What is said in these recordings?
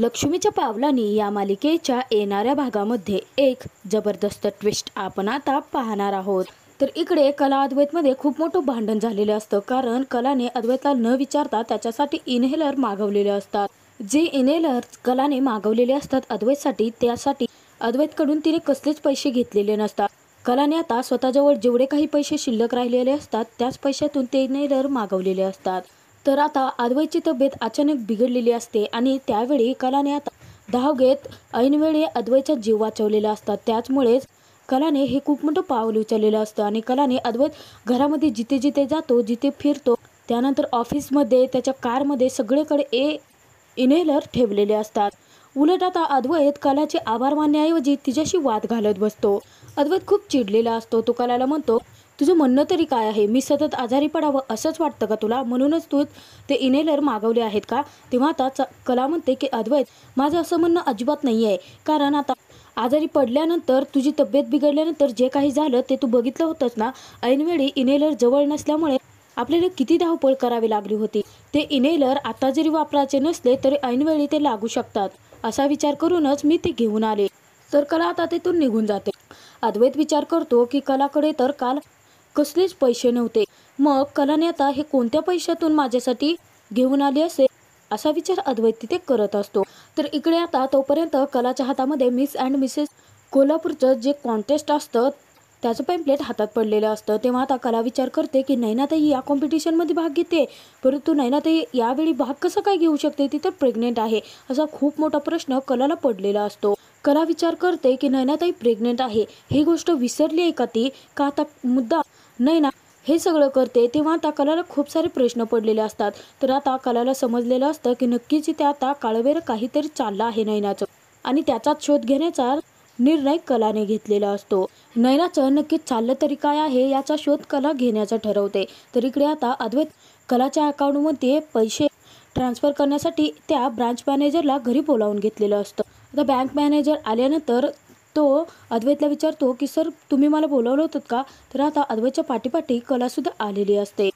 लक्ष्मीच्या पावलानी या मालिकेच्या येणाऱ्या भागामध्ये एक जबरदस्त ट्विस्ट आपण आता पाहणार आहोत तर इकडे कला अद्वैतमध्ये खूप मोठं भांडण झालेलं असतं कारण कलाने अद्वैतला न विचारता त्याच्यासाठी इनहेलर मागवलेले असतात जे इनहेलर कलाने मागवलेले असतात अद्वैतसाठी त्यासाठी अद्वैतकडून तिने कसलेच पैसे घेतलेले नसतात कलाने आता स्वतःजवळ जेवढे काही पैसे शिल्लक राहिलेले असतात त्याच पैशातून ते इनहेलर मागवलेले असतात तर आता अद्वैतची तब्येत अचानक बिघडलेली असते आणि त्यावेळी कलाने आता धाव घेत ऐनवेळी अद्वैतचा जीव वाचवलेला असतात त्याचमुळेच कलाने हे खूप मोठं पाऊल उचललेलं असतं आणि कलाने अद्वैत घरामध्ये जिथे जिथे जातो जिथे फिरतो त्यानंतर ऑफिसमध्ये त्याच्या कारमध्ये सगळीकडे ए इनहेलर ठेवलेले असतात उलट आता अद्वैत कलाचे आभार मानण्याऐवजी तिच्याशी वाद घालत बसतो अद्वैत खूप चिडलेला असतो तो कलाला म्हणतो तुझं म्हणणं तरी काय आहे मी सतत आजारी पडावं असंच वाटतं का तुला म्हणूनच तू ते इनेलर मागवले आहेत का तेव्हा आता कला म्हणते की अद्वैत माझं असं म्हणणं अजिबात नाही आहे कारण आता आजारी पडल्यानंतर तुझी तब्येत बिघडल्यानंतर जे काही झालं ते तू बघितलं होतंच ना ऐनवेळी इनेलर जवळ नसल्यामुळे आपल्याला किती धावपळ करावी लागली होती ते इनेलर आता जरी वापरायचे नसले तरी ऐनवेळी ते लागू शकतात असा विचार करूनच मी ते घेऊन आले तर कला आता तेथून निघून जाते अद्वैत विचार करतो की कलाकडे तर काल कसलेच पैसे नव्हते मग कलाने आता हे कोणत्या पैशातून माझ्यासाठी घेऊन आले असेल असा विचार अद्वैत तिथे करत असतो तर इकडे आता तोपर्यंत कलाच्या हातामध्ये मिस अँड मिसेस कोल्हापूरचं जे कॉन्टेस्ट असतं त्याचं पेम्पलेट हातात पडलेलं असतं तेव्हा आता कला विचार करते की नैनाताई या कॉम्पिटिशनमध्ये भाग घेते परंतु नैनाताई यावेळी भाग कसा काय घेऊ शकते ती तर प्रेग्नेंट आहे असा खूप मोठा प्रश्न कलाला पडलेला असतो कला विचार करते की नैनाताई प्रेग्नेंट आहे ही गोष्ट विसरली आहे का ती का आता मुद्दा नाही ना हे सगळं करते तेव्हा आता कलाला खूप सारे प्रश्न पडलेले असतात तर आता कलाला समजलेलं असतं की नक्कीच इथे आता काळवेर काहीतरी चाललं आहे नैनाचं आणि त्याचाच शोध घेण्याचा निर्णय कलाने घेतलेला असतो नैनाचं नक्कीच चाललं तरी काय आहे याचा शोध कला घेण्याचं ठरवते तर इकडे आता अद्वैत कलाच्या अकाउंटमध्ये पैसे ट्रान्सफर करण्यासाठी त्या ब्रांच मॅनेजरला घरी बोलावून घेतलेलं असतं आता बँक मॅनेजर आल्यानंतर तो अद्वैतला विचारतो की सर तुम्ही मला बोलावलं होतं का तर आता अद्वैतच्या पाठीपाठी कलासुद्धा आलेली असते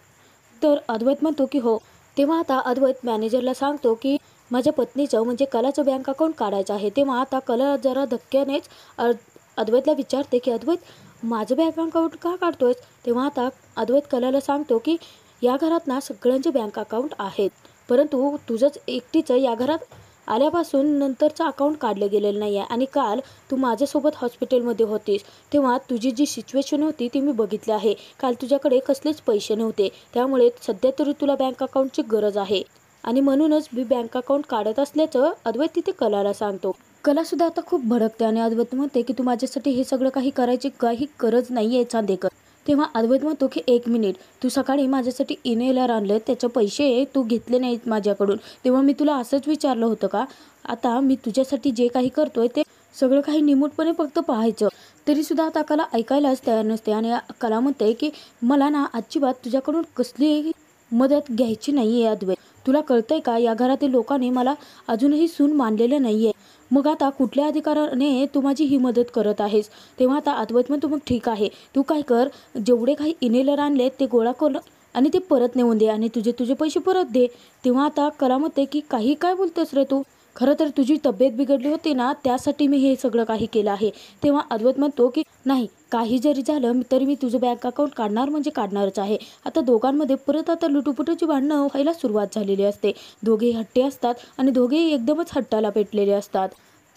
तर अद्वैत म्हणतो की हो तेव्हा आता अद्वैत मॅनेजरला सांगतो की माझ्या पत्नीचं म्हणजे कलाचं बँक अकाउंट काढायचं आहे तेव्हा आता कला जरा धक्क्यानेच अद्वैतला विचारते की अद्वैत माझं बँक अकाउंट का काढतोय तेव्हा आता अद्वैत कलाला सांगतो की या घरात ना सगळ्यांचे बँक अकाउंट आहेत परंतु तुझंच एकटीचं या घरात आल्यापासून नंतरचं अकाउंट काढलं गेलेलं नाही आहे आणि काल तू माझ्यासोबत हॉस्पिटलमध्ये होतीस तेव्हा तुझी जी सिच्युएशन होती ती मी बघितली आहे काल तुझ्याकडे कसलेच पैसे नव्हते त्यामुळे सध्या तरी तुला बँक अकाउंटची गरज आहे आणि म्हणूनच मी बँक अकाउंट काढत असल्याचं अद्वैत तिथे कलाला सांगतो कलासुद्धा आता खूप भडकते आणि अद्वैत म्हणते की तू माझ्यासाठी हे सगळं काही करायची काही गरज नाही आहे चांदेकर तेव्हा अद्वैत म्हणतो की एक मिनिट तू सकाळी माझ्यासाठी इनेलर आणलं त्याचे पैसे तू घेतले नाहीत माझ्याकडून तेव्हा मी तुला असंच विचारलं होतं का आता मी तुझ्यासाठी जे काही करतोय ते सगळं काही निमूटपणे फक्त पाहायचं सुद्धा आता कला ऐकायलाच तयार नसते आणि कला म्हणते की मला ना आजची बात तुझ्याकडून कसली मदत घ्यायची नाही आहे अद्वैत तुला कळतंय का या घरातील लोकांनी मला अजूनही सून मानलेलं नाही आहे मग आता कुठल्या अधिकाराने तू माझी ही मदत करत आहेस तेव्हा आता आत्मत्मा तू मग ठीक आहे तू काय कर जेवढे काही इनेलर आणले ते गोळा कर आणि ते परत नेऊन दे आणि तुझे तुझे पैसे परत दे तेव्हा आता कलामते की काही काय बोलतेस रे तू खरं तर तुझी तब्येत बिघडली होती ना त्यासाठी मी हे सगळं काही केलं आहे तेव्हा अद्वत म्हणतो की नाही काही जरी झालं तरी मी तुझं बँक अकाउंट काढणार म्हणजे काढणारच आहे आता दोघांमध्ये परत आता लुटुपुटूची भांडणं व्हायला सुरुवात झालेली असते दोघे हट्टे असतात आणि दोघेही एकदमच हट्टाला पेटलेले असतात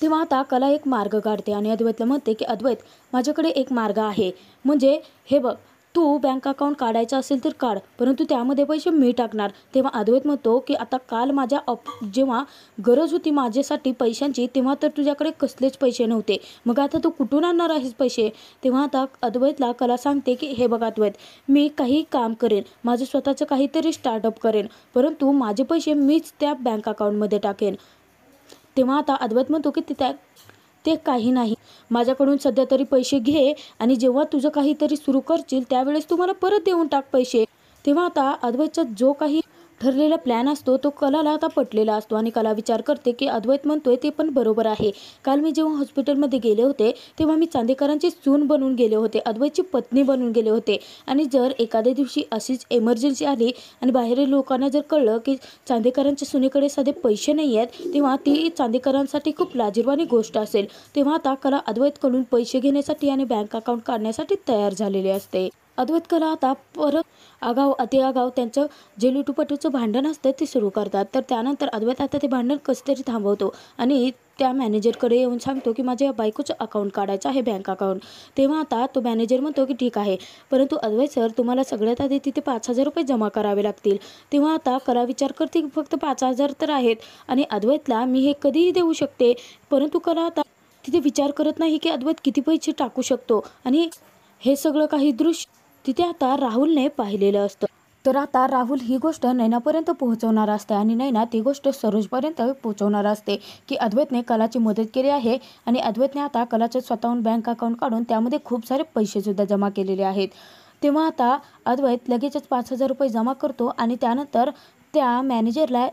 तेव्हा आता कला एक मार्ग काढते आणि अद्वैतला म्हणते की अद्वैत माझ्याकडे एक मार्ग आहे म्हणजे हे बघ तू बँक अकाउंट काढायचं असेल तर काढ परंतु त्यामध्ये पैसे मी टाकणार तेव्हा अद्वैत म्हणतो की आता काल माझ्या अप जेव्हा गरज होती माझ्यासाठी पैशांची तेव्हा तर तुझ्याकडे कसलेच पैसे नव्हते मग आता तू कुठून आणणार आहेस पैसे तेव्हा आता अद्वैतला कला सांगते की हे बघा अद्वैत मी काही काम करेन माझं स्वतःचं काहीतरी स्टार्टअप करेन परंतु माझे पैसे मीच त्या बँक अकाउंटमध्ये टाकेन तेव्हा आता अद्वैत म्हणतो की त्या ते काही नाही माझ्याकडून सध्या तरी पैसे घे आणि जेव्हा तुझं काहीतरी सुरू करशील त्यावेळेस तू मला परत देऊन टाक पैसे तेव्हा आता अद्वैतचा जो काही ठरलेला प्लॅन असतो तो कलाला आता पटलेला असतो आणि कला विचार करते की अद्वैत म्हणतोय ते पण बरोबर आहे काल मी जेव्हा हॉस्पिटलमध्ये गेले होते तेव्हा मी चांदेकरांची सून बनून गेले होते अद्वैतची पत्नी बनून गेले होते आणि जर एखाद्या दिवशी अशीच एमर्जन्सी आली आणि बाहेरील लोकांना जर कळलं की चांदेकरांच्या सुनेकडे साधे पैसे नाही आहेत तेव्हा ती चांदेकरांसाठी खूप लाजीरवाणी गोष्ट असेल तेव्हा आता कला अद्वैतकडून पैसे घेण्यासाठी आणि बँक अकाउंट काढण्यासाठी तयार झालेली असते अद्वैत कला आता परत आगाव अति आगाव त्यांचं जे लुटूपटूचं भांडण असतं ते सुरू करतात तर त्यानंतर अद्वैत आता ते भांडण कसं तरी थांबवतो आणि त्या मॅनेजरकडे येऊन सांगतो की माझ्या बायकोचं अकाउंट काढायचं आहे बँक अकाउंट तेव्हा आता तो मॅनेजर म्हणतो की ठीक आहे परंतु अद्वैत सर तुम्हाला सगळ्यात आधी तिथे पाच हजार रुपये जमा करावे लागतील तेव्हा आता करा विचार करते की फक्त पाच हजार तर आहेत आणि अद्वैतला मी हे कधीही देऊ शकते परंतु करा आता तिथे विचार करत नाही की अद्वैत किती पैसे टाकू शकतो आणि हे सगळं काही दृश्य तिथे आता राहुलने पाहिलेलं असतं तर आता राहुल ही गोष्ट नैनापर्यंत पोहोचवणार असते आणि नैना ती गोष्ट सरोजपर्यंत पोहोचवणार असते की अद्वैतने कलाची मदत केली आहे आणि अद्वैतने आता कलाचे स्वतःहून बँक अकाउंट काढून त्यामध्ये खूप सारे पैसे सुद्धा जमा केलेले आहेत तेव्हा आता अद्वैत लगेचच पाच हजार रुपये जमा करतो आणि त्यानंतर त्या मॅनेजरला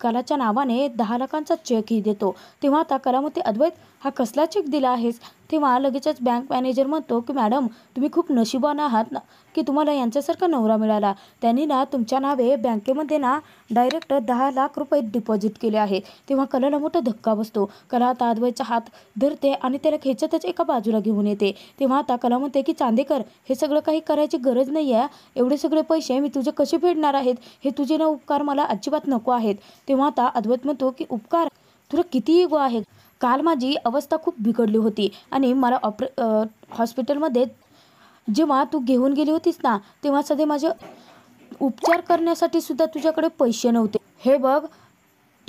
कलाच्या नावाने दहा लाखांचा चेकही देतो तेव्हा आता कलामध्ये अद्वैत हा कसला चेक दिला आहेस तेव्हा लगेचच बँक मॅनेजर म्हणतो की मॅडम तुम्ही खूप नशिबान आहात ना की तुम्हाला यांच्यासारखा नवरा मिळाला त्यांनी ना तुमच्या नावे बँकेमध्ये ना डायरेक्ट दहा लाख रुपये डिपॉझिट केले आहे तेव्हा कलाला मोठा धक्का बसतो कला आता हात धरते आणि त्याला खेचतच एका बाजूला घेऊन येते तेव्हा आता कला म्हणते की चांदेकर हे सगळं काही करायची गरज नाही आहे एवढे सगळे पैसे मी तुझे कसे फेडणार आहेत हे तुझे ना उपकार मला अजिबात नको आहेत तेव्हा आता अद्वैत म्हणतो की उपकार तुला किती इगो आहे काल माझी अवस्था खूप बिघडली होती आणि मला ऑपरे हॉस्पिटलमध्ये जेव्हा तू घेऊन गेली होतीस ना तेव्हा सध्या माझे उपचार करण्यासाठी सुद्धा तुझ्याकडे पैसे नव्हते हे बघ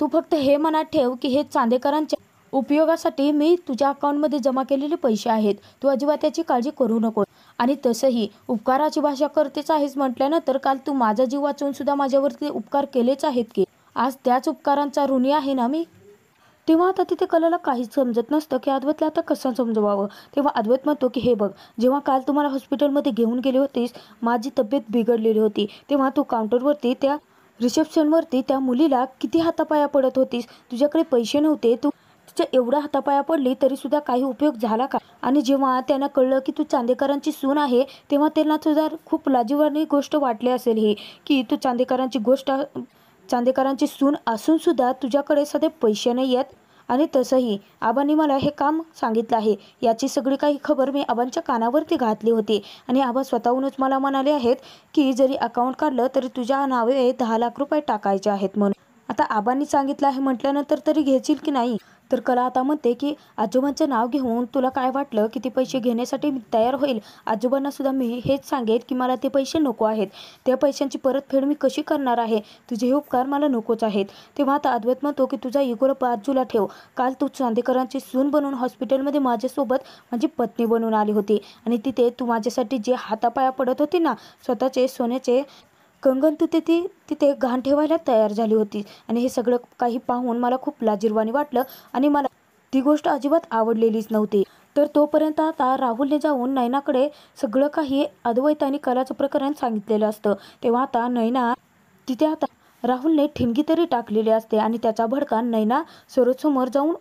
तू फक्त हे मनात ठेव की हे चांदेकरांच्या उपयोगासाठी मी तुझ्या अकाउंटमध्ये जमा केलेले पैसे आहेत तू अजिबात त्याची काळजी करू नको आणि तसंही उपकाराची भाषा करतेच आहेस म्हटल्यानंतर काल तू माझा जीव वाचवून सुद्धा माझ्यावरती उपकार केलेच आहेत की आज त्याच उपकारांचा ऋणी आहे ना मी तेव्हा आता तिथे कलाला काहीच समजत नसतं की अद्वतला आता कसं समजवावं तेव्हा अद्वत म्हणतो की हे बघ जेव्हा काल तुम्हाला हॉस्पिटलमध्ये घेऊन गेली होतीस माझी तब्येत बिघडलेली होती तेव्हा तू काउंटरवरती त्या रिसेप्शनवरती त्या मुलीला किती हातापाया पडत होतीस तुझ्याकडे पैसे नव्हते तू तिच्या एवढा हातापाया पडली तरी सुद्धा काही उपयोग झाला का आणि जेव्हा त्यांना कळलं की तू चांदेकरांची सून आहे तेव्हा त्यांना सुद्धा खूप लाजीवानी गोष्ट वाटली असेल ही की तू चांदेकरांची गोष्ट चांदेकरांची सून असून सुद्धा तुझ्याकडे सध्या पैसे नाही आहेत आणि तसंही आबांनी मला हे काम सांगितलं आहे याची सगळी काही खबर मी आबांच्या कानावरती घातली होती आणि आबा स्वतःहूनच मला म्हणाले आहेत की जरी अकाउंट काढलं तरी तुझ्या नावे दहा लाख रुपये टाकायचे आहेत म्हणून आता आबांनी सांगितलं आहे म्हटल्यानंतर तरी घेशील की नाही तर कला आता म्हणते की आजोबांचं नाव घेऊन तुला काय वाटलं की ते पैसे घेण्यासाठी मी तयार होईल आजोबांना सुद्धा मी हेच सांगेन की मला ते पैसे नको आहेत त्या पैशांची परतफेड मी कशी करणार आहे तुझे हे उपकार मला नकोच आहेत तेव्हा आता अद्वैत म्हणतो की तुझा इगोर बाजूला ठेव काल तू चांदेकरांची सून बनून हॉस्पिटलमध्ये माझ्यासोबत माझी पत्नी बनून आली होती आणि तिथे तू माझ्यासाठी जे हातापाया पडत होती ना स्वतःचे सोन्याचे कंगन तिथे ती तिथे घाण ठेवायला तयार झाली होती आणि हे सगळं काही पाहून मला खूप लाजीरवाणी वाटलं आणि मला ती गोष्ट अजिबात आवडलेलीच नव्हती तर तोपर्यंत आता राहुलने जाऊन नैनाकडे सगळं काही अद्वैत आणि कलाचं प्रकरण सांगितलेलं असतं तेव्हा आता नैना तिथे आता राहुलने ठिणगी तरी टाकलेली असते आणि त्याचा भडका नैना सरोज समोर जाऊन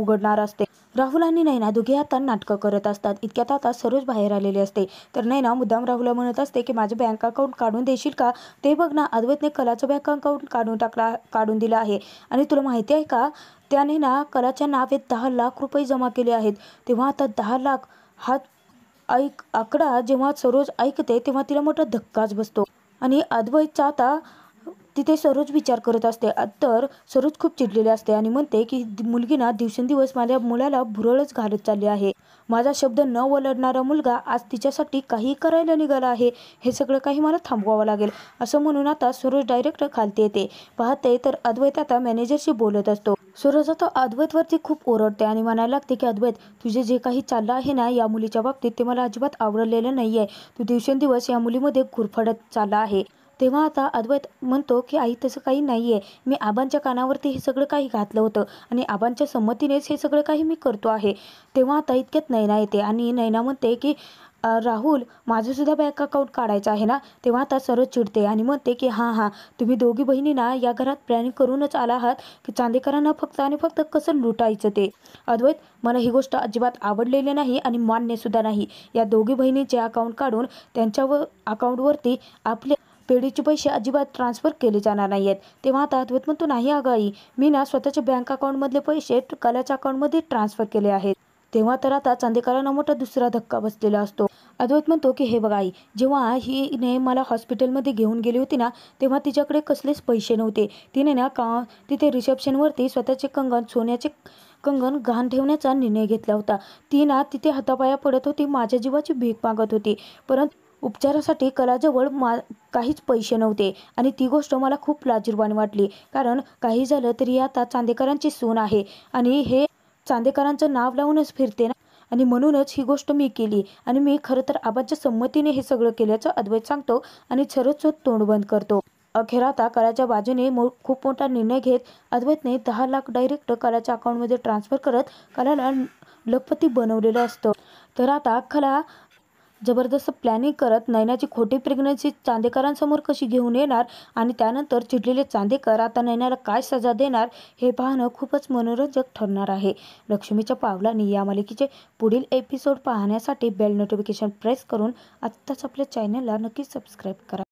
उघडणार असते राहुल आणि नैना दोघे आता नाटकं करत असतात इतक्यात आता सरोज बाहेर आलेली असते तर नैना मुद्दाम राहुलला म्हणत असते की माझे बँक अकाउंट काढून देशील का ते बघ ना अद्वैतने कलाचं बँक अकाउंट काढून टाकला काढून दिलं आहे आणि तुला माहिती आहे का त्या नैना कलाच्या नावेत दहा लाख रुपये जमा केले आहेत तेव्हा आता दहा लाख हा ऐक आकडा जेव्हा सरोज ऐकते तेव्हा तिला मोठा धक्काच बसतो आणि अद्वैतचा आता तिथे सरोज विचार करत असते तर सरोज खूप चिडलेली असते आणि म्हणते की मुलगी दिवसेंदिवस माझ्या मुलाला भुरळच घालत चालली आहे माझा शब्द न वलडणारा मुलगा आज तिच्यासाठी काही करायला निघाला आहे हे सगळं काही मला थांबवावं लागेल असं म्हणून आता सरोज डायरेक्ट खालते येते पाहते तर अद्वैत आता मॅनेजरशी बोलत असतो सरोज आता अद्वैतवरती खूप ओरडते आणि म्हणायला लागते की अद्वैत तुझे जे काही चाललं आहे ना या मुलीच्या बाबतीत ते मला अजिबात आवडलेलं नाही आहे तू दिवसेंदिवस या मुलीमध्ये घुरफडत चालला आहे तेव्हा आता अद्वैत म्हणतो की आई तसं काही नाही आहे मी आबांच्या कानावरती हे सगळं काही घातलं होतं आणि आबांच्या संमतीनेच हे सगळं काही मी करतो आहे तेव्हा आता इतक्यात नैना येते आणि नैना म्हणते की राहुल माझंसुद्धा बँक अकाउंट काढायचं आहे ना तेव्हा आता सरळ चिडते आणि म्हणते की हां हां तुम्ही दोघी बहिणींना या घरात प्लॅनिंग करूनच आला आहात की चांदेकरांना फक्त आणि फक्त कसं लुटायचं ते अद्वैत मला ही गोष्ट अजिबात आवडलेली नाही आणि मान्यसुद्धा नाही या दोघी बहिणीचे अकाउंट काढून त्यांच्यावर अकाउंटवरती आपले पेढीचे पैसे अजिबात ट्रान्सफर केले जाणार नाही आहेत तेव्हा आता म्हणतो नाही आगाई मी ना स्वतःच्या बँक अकाउंटमधले पैसे कलाच्या अकाउंटमध्ये ट्रान्सफर केले आहेत तेव्हा तर आता चांदेकरांना मोठा दुसरा धक्का बसलेला असतो अद्वैत म्हणतो की हे बघा आई जेव्हा हिने मला हॉस्पिटलमध्ये घेऊन गेली होती ना तेव्हा तिच्याकडे कसलेच पैसे नव्हते तिने ना का तिथे रिसेप्शनवरती स्वतःचे कंगन सोन्याचे कंगन घाण ठेवण्याचा निर्णय घेतला होता ती ना तिथे हातापाया पडत होती माझ्या जीवाची भीक मागत होती परंतु उपचारासाठी कलाजवळ मा काहीच पैसे नव्हते आणि ती गोष्ट मला खूप लाजिरवाणी वाटली कारण काही झालं तरी आता चांदेकरांची सून आहे आणि हे चांदेकरांचं नाव लावूनच फिरते ना आणि म्हणूनच ही गोष्ट मी केली आणि मी खरं तर आबाच्या संमतीने हे सगळं केल्याचं अद्वैत सांगतो आणि छरचोत तोंड बंद करतो अखेर आता कलाच्या बाजूने खूप मोठा निर्णय घेत अद्वैतने दहा लाख डायरेक्ट कलाच्या अकाउंटमध्ये ट्रान्सफर करत कलाला लखपती बनवलेलं असतं तर आता कला जबरदस्त प्लॅनिंग करत नैनाची खोटी प्रेग्नन्सी चांदेकरांसमोर कशी घेऊन येणार आणि त्यानंतर चिडलेले चांदेकर आता नैनाला काय सजा देणार हे पाहणं खूपच मनोरंजक ठरणार आहे लक्ष्मीच्या पावलांनी या मालिकेचे पुढील एपिसोड पाहण्यासाठी बेल नोटिफिकेशन प्रेस करून आत्ताच आपल्या चॅनलला नक्की सबस्क्राईब करा